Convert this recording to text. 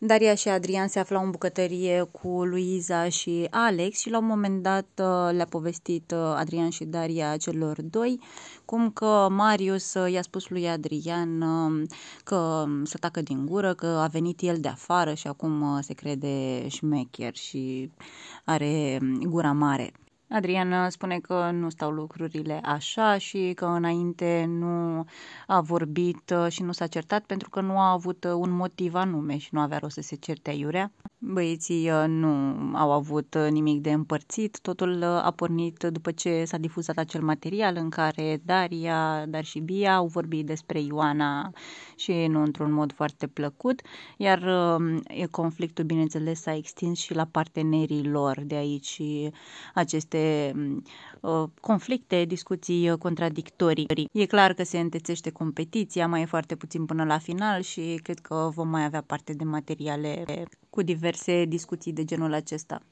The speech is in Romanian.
Daria și Adrian se aflau în bucătărie cu Luiza și Alex și la un moment dat uh, le-a povestit uh, Adrian și Daria celor doi cum că Marius uh, i-a spus lui Adrian um, că um, să tacă din gură, că a venit el de afară și acum se crede șmecher și are um, gura mare. Adrian spune că nu stau lucrurile așa și că înainte nu a vorbit și nu s-a certat pentru că nu a avut un motiv anume și nu avea rost să se certe iurea. Băieții uh, nu au avut uh, nimic de împărțit, totul uh, a pornit după ce s-a difuzat acel material în care Daria, dar și Bia au vorbit despre Ioana și nu într-un mod foarte plăcut, iar conflictul, bineînțeles, s-a extins și la partenerii lor, de aici aceste mm, conflicte, discuții contradictorii. E clar că se întețește competiția, mai e foarte puțin până la final și cred că vom mai avea parte de materiale cu diverse diverse discuții de genul acesta.